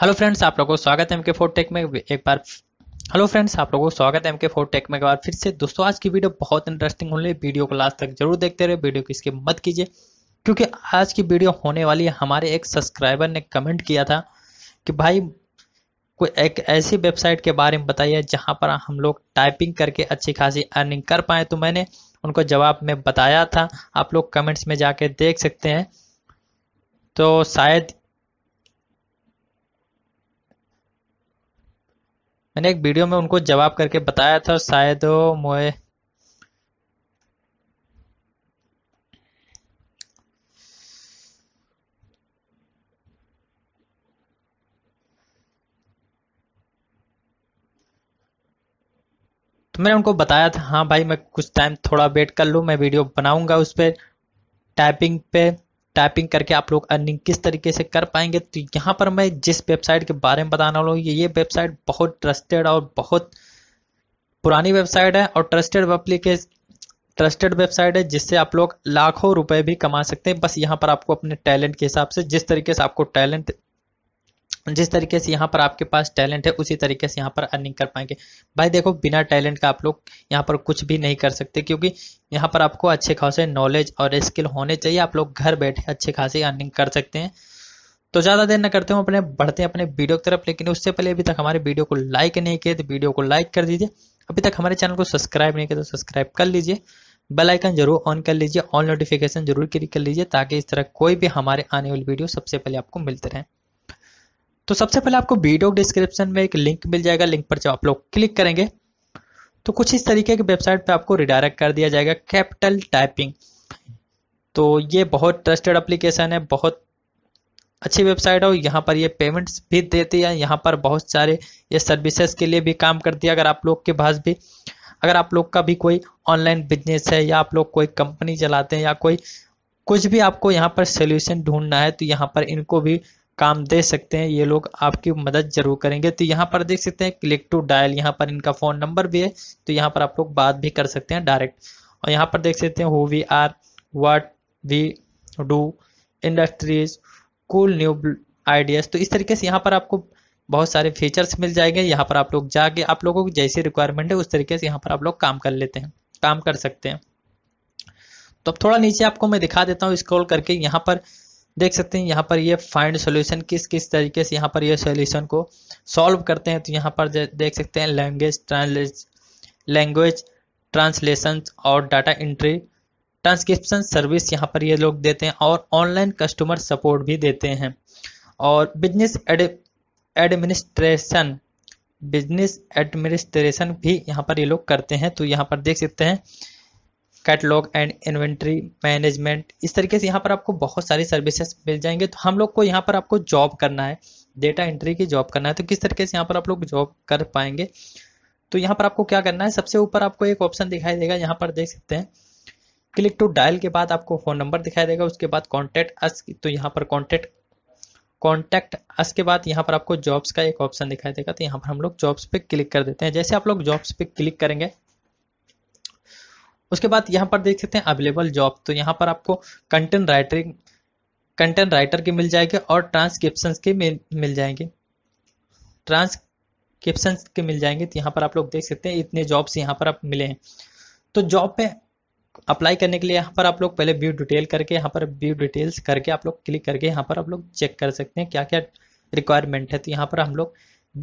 hello friends आप लोगों को स्वागत है एमके फोर टेक में एक बार हेलो फ्रेंड्स आप लोगों को स्वागत है एमके फोर टेक में एक बार फिर से दोस्तों आज की वीडियो बहुत इंटरेस्टिंग होने वीडियो को लास्ट तक जरूर देखते रहे वीडियो को इसके मत कीजिए क्योंकि आज की वीडियो होने वाली है हमारे एक सब्सक्राइबर ने कमेंट किया था कि भाई कोई एक ऐसी वेबसाइट के बारे में बताइए जहाँ पर हम लोग टाइपिंग करके अच्छी खासी अर्निंग कर पाए तो मैंने उनको जवाब में बताया था आप लोग कमेंट्स में जाके देख सकते हैं तो शायद मैंने एक वीडियो में उनको जवाब करके बताया था शायद वो मोए तो मैंने उनको बताया था हाँ भाई मैं कुछ टाइम थोड़ा वेट कर लूँ मैं वीडियो बनाऊंगा उस पर टाइपिंग पे टाइपिंग करके आप लोग अर्निंग किस तरीके से कर पाएंगे तो यहाँ पर मैं जिस वेबसाइट के बारे में बताने वाला हूँ ये वेबसाइट बहुत ट्रस्टेड और बहुत पुरानी वेबसाइट है और ट्रस्टेड एप्लीकेशन ट्रस्टेड वेबसाइट है जिससे आप लोग लाखों रुपए भी कमा सकते हैं बस यहाँ पर आपको अपने टैलेंट के हिसाब से जिस तरीके से आपको टैलेंट जिस तरीके से यहाँ पर आपके पास टैलेंट है उसी तरीके से यहाँ पर अर्निंग कर पाएंगे भाई देखो बिना टैलेंट का आप लोग यहाँ पर कुछ भी नहीं कर सकते क्योंकि यहाँ पर आपको अच्छे खासे नॉलेज और स्किल होने चाहिए आप लोग घर बैठे अच्छे खासे अर्निंग कर सकते हैं तो ज़्यादा देर न करते हूँ अपने बढ़ते हैं अपने वीडियो की तरफ लेकिन उससे पहले अभी तक हमारे वीडियो को लाइक नहीं किए तो वीडियो को लाइक कर दीजिए अभी तक हमारे चैनल को सब्सक्राइब नहीं किया तो सब्सक्राइब कर लीजिए बेल आइकन जरूर ऑन कर लीजिए ऑल नोटिफिकेशन जरूर क्लिक कर लीजिए ताकि इस तरह कोई भी हमारे आने वाली वीडियो सबसे पहले आपको मिलते रहें तो सबसे पहले आपको वीडियो डिस्क्रिप्शन में एक लिंक मिल जाएगा लिंक पर जब आप लोग क्लिक करेंगे तो कुछ इस तरीके की वेबसाइट पे आपको रिडायरेक्ट कर दिया जाएगा कैपिटल टाइपिंग तो ये बहुत ट्रस्टेड एप्लीकेशन है बहुत अच्छी वेबसाइट है और यहाँ पर ये पेमेंट्स भी देती है यहाँ पर बहुत सारे ये सर्विसेज के लिए भी काम करती है अगर आप लोग के पास भी अगर आप लोग का भी कोई ऑनलाइन बिजनेस है या आप लोग कोई कंपनी चलाते हैं या कोई कुछ भी आपको यहाँ पर सोल्यूशन ढूंढना है तो यहाँ पर इनको भी काम दे सकते हैं ये लोग आपकी मदद जरूर करेंगे तो यहाँ पर देख सकते हैं क्लिक टू डायल यहाँ पर इनका फ़ोन नंबर भी है तो यहाँ पर आप लोग बात भी कर सकते हैं डायरेक्ट और यहाँ पर देख सकते हैं who we are what we do industries cool new ideas तो इस तरीके से यहाँ पर आपको बहुत सारे फीचर्स मिल जाएंगे यहाँ पर आप लोग जाके आप लोगों की जैसी रिक्वायरमेंट है उस तरीके से यहाँ पर आप लोग काम कर लेते हैं काम कर सकते हैं तो अब थोड़ा नीचे आपको मैं दिखा देता हूँ स्क्रॉल करके यहाँ पर देख सकते हैं यहाँ पर ये फाइंड सॉल्यूशन किस किस तरीके से यहाँ पर ये सॉल्यूशन को सॉल्व करते हैं तो यहाँ पर देख सकते हैं लैंग्वेज ट्रांसलेट लैंग्वेज ट्रांसलेशन और डाटा एंट्री ट्रांसक्रिप्शन सर्विस यहाँ पर ये लोग देते हैं और ऑनलाइन कस्टमर सपोर्ट भी देते हैं और बिजनेस एडमिनिस्ट्रेशन बिजनेस एडमिनिस्ट्रेशन भी यहाँ पर ये लोग करते हैं तो यहाँ पर देख सकते हैं कैटलॉग एंड इन्वेंट्री मैनेजमेंट इस तरीके से यहाँ पर आपको बहुत सारी सर्विसेज मिल जाएंगे तो हम लोग को यहाँ पर आपको जॉब करना है डेटा एंट्री की जॉब करना है तो किस तरीके से यहाँ पर आप लोग जॉब कर पाएंगे तो यहाँ पर आपको क्या करना है सबसे ऊपर आपको एक ऑप्शन दिखाई देगा यहाँ पर देख सकते हैं क्लिक टू डायल के बाद आपको फ़ोन नंबर दिखाई देगा उसके बाद कॉन्टेक्ट अस तो यहाँ पर कॉन्टेक्ट कॉन्टेक्ट अस के बाद यहाँ पर आपको जॉब्स का एक ऑप्शन दिखाई देगा तो यहाँ पर हम लोग जॉब्स पे क्लिक कर देते हैं जैसे आप लोग जॉब्स पे क्लिक करेंगे उसके बाद यहाँ पर देख सकते हैं अवेलेबल जॉब तो यहाँ पर आपको कंटेंट राइटरिंग कंटेंट राइटर के मिल जाएंगे और ट्रांसक्रिप्शन के मिल जाएंगे ट्रांसक्रिप्शन के मिल जाएंगे तो यहाँ पर आप लोग देख सकते हैं इतने जॉब्स यहाँ पर आप मिले हैं तो जॉब पे अप्लाई करने के लिए यहाँ पर आप लोग पहले व्यू डिटेल करके यहाँ पर व्यू डिटेल्स करके आप लोग क्लिक करके यहाँ पर आप लोग चेक कर सकते हैं क्या क्या रिक्वायरमेंट है तो यहाँ पर हम लोग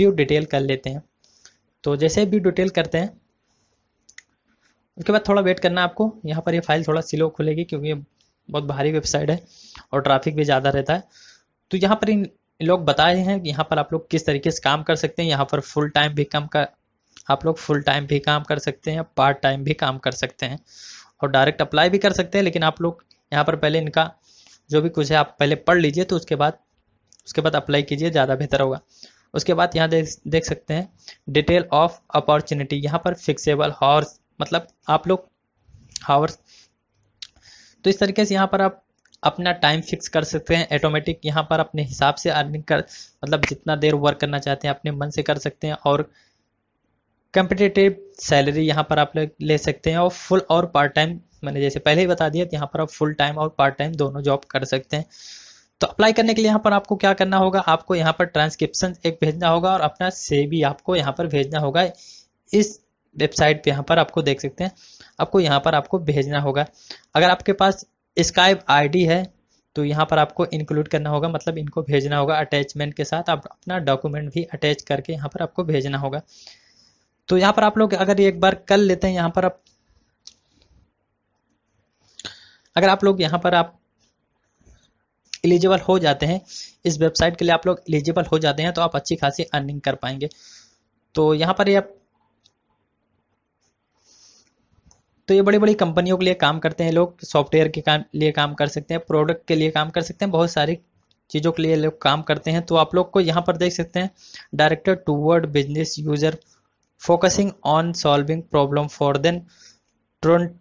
व्यू डिटेल कर लेते हैं तो जैसे व्यू डिटेल करते हैं उसके बाद थोड़ा वेट करना आपको यहाँ पर ये फाइल थोड़ा स्लो खुलेगी क्योंकि ये बहुत भारी वेबसाइट है और ट्रैफिक भी ज़्यादा रहता है तो यहाँ पर इन लोग बताए हैं कि यहाँ पर आप लोग किस तरीके से काम कर सकते हैं यहाँ पर फुल टाइम भी काम कर आप लोग फुल टाइम भी काम कर सकते हैं पार्ट टाइम भी काम कर सकते हैं और डायरेक्ट अप्लाई भी कर सकते हैं लेकिन आप लोग यहाँ पर पहले इनका जो भी कुछ है आप पहले पढ़ लीजिए तो उसके बाद उसके बाद अप्लाई कीजिए ज़्यादा बेहतर होगा उसके बाद यहाँ देख देख सकते हैं डिटेल ऑफ अपॉर्चुनिटी यहाँ पर फिक्सेबल हॉर्स मतलब आप लोग हावर्स तो इस तरीके से यहाँ पर आप अपना टाइम फिक्स कर सकते हैं ऑटोमेटिक यहाँ पर अपने हिसाब से अर्निंग कर मतलब जितना देर वर्क करना चाहते हैं अपने मन से कर सकते हैं और कंपिटेटिव सैलरी यहाँ पर आप लोग ले सकते हैं और फुल और पार्ट टाइम मैंने जैसे पहले ही बता दिया यहाँ पर आप फुल टाइम और पार्ट टाइम दोनों जॉब कर सकते हैं तो अप्लाई करने के लिए यहाँ पर आपको क्या करना होगा आपको यहाँ पर ट्रांसक्रिप्शन एक भेजना होगा और अपना से भी आपको यहाँ पर भेजना होगा इस वेबसाइट पे यहाँ पर आपको देख सकते हैं आपको यहाँ पर आपको भेजना होगा अगर आपके पास स्काइप आईडी है तो यहाँ पर आपको इंक्लूड करना होगा मतलब इनको भेजना होगा अटैचमेंट के साथ आप अपना डॉक्यूमेंट भी अटैच करके यहाँ पर आपको भेजना होगा तो यहाँ पर आप लोग अगर एक बार कर लेते हैं यहाँ पर आप अगर आप लोग यहाँ पर आप एलिजिबल हो जाते हैं इस वेबसाइट के लिए आप लोग एलिजिबल हो जाते हैं तो आप अच्छी खासी अर्निंग कर पाएंगे तो यहाँ पर ये आप तो ये बड़ी बड़ी कंपनियों के लिए काम करते हैं लोग सॉफ्टवेयर के काम लिए काम कर सकते हैं प्रोडक्ट के लिए काम कर सकते हैं बहुत सारी चीज़ों के लिए लोग काम करते हैं तो आप लोग को यहाँ पर देख सकते हैं director toward business user focusing on solving problem for them trend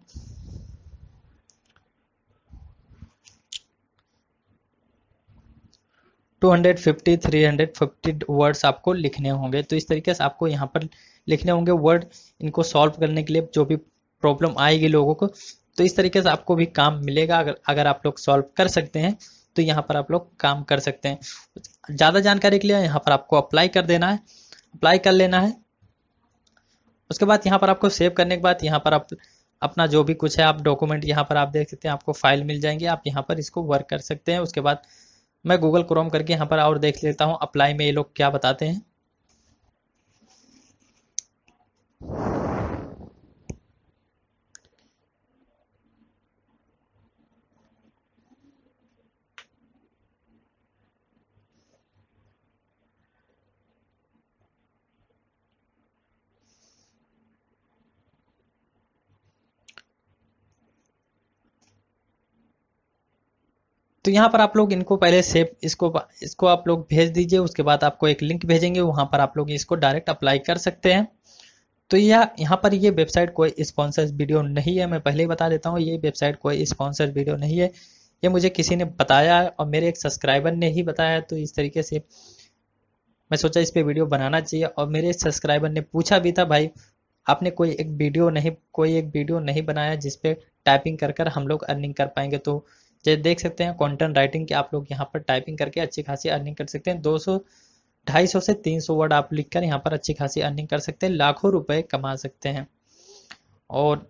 two hundred fifty three hundred fifty words आपको लिखने होंगे तो इस तरीके से आपको यहाँ पर लिखने होंगे वर्ड इनको सॉल्व करने के लिए जो भी प्रॉब्लम आएगी लोगों को तो इस तरीके से आपको भी काम मिलेगा अगर अगर आप लोग सॉल्व कर सकते हैं तो यहाँ पर आप लोग काम कर सकते हैं ज़्यादा जानकारी के लिए यहाँ पर आपको अप्लाई कर देना है अप्लाई कर लेना है उसके बाद यहाँ पर आपको सेव करने के बाद यहाँ पर आप अपना जो भी कुछ है आप डॉक्यूमेंट यहाँ पर आप देख सकते हैं आपको फाइल मिल जाएंगे आप यहाँ पर इसको वर्क कर सकते हैं उसके बाद मैं गूगल क्रोम करके यहाँ पर और देख लेता हूँ अप्लाई में ये लोग क्या बताते हैं तो यहाँ पर आप लोग इनको पहले सेव इसको इसको आप लोग भेज दीजिए उसके बाद आपको एक लिंक भेजेंगे वहाँ पर आप लोग इसको डायरेक्ट अप्लाई कर सकते हैं तो यह यहाँ पर ये वेबसाइट कोई स्पॉन्सर वीडियो नहीं है मैं पहले ही बता देता हूँ ये वेबसाइट कोई स्पॉन्सर वीडियो नहीं है ये मुझे किसी ने बताया और मेरे एक सब्सक्राइबर ने ही बताया तो इस तरीके से मैं सोचा इस पर वीडियो बनाना चाहिए और मेरे सब्सक्राइबर ने पूछा भी था भाई आपने कोई एक वीडियो नहीं कोई एक वीडियो नहीं बनाया जिसपे टाइपिंग कर कर हम लोग अर्निंग कर पाएंगे तो जैसे देख सकते हैं कॉन्टेंट राइटिंग की आप लोग यहाँ पर टाइपिंग करके अच्छी खासी अर्निंग कर सकते हैं दो सौ ढाई सौ से तीन सौ वर्ड आप लिखकर यहाँ पर अच्छी खासी अर्निंग कर सकते हैं लाखों रुपए कमा सकते हैं और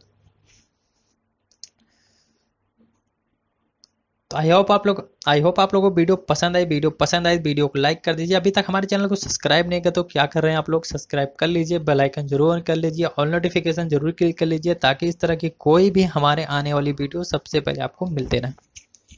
तो आई होप आप लोग आई होप आप लोगों को वीडियो पसंद आई वीडियो पसंद आई वीडियो को लाइक कर दीजिए अभी तक हमारे चैनल को सब्सक्राइब नहीं कर तो क्या कर रहे हैं आप लोग सब्सक्राइब कर लीजिए बेल आइकन जरूर कर लीजिए ऑल नोटिफिकेशन जरूर क्लिक कर लीजिए ताकि इस तरह की कोई भी हमारे आने वाली वीडियो सबसे पहले आपको मिलते रहे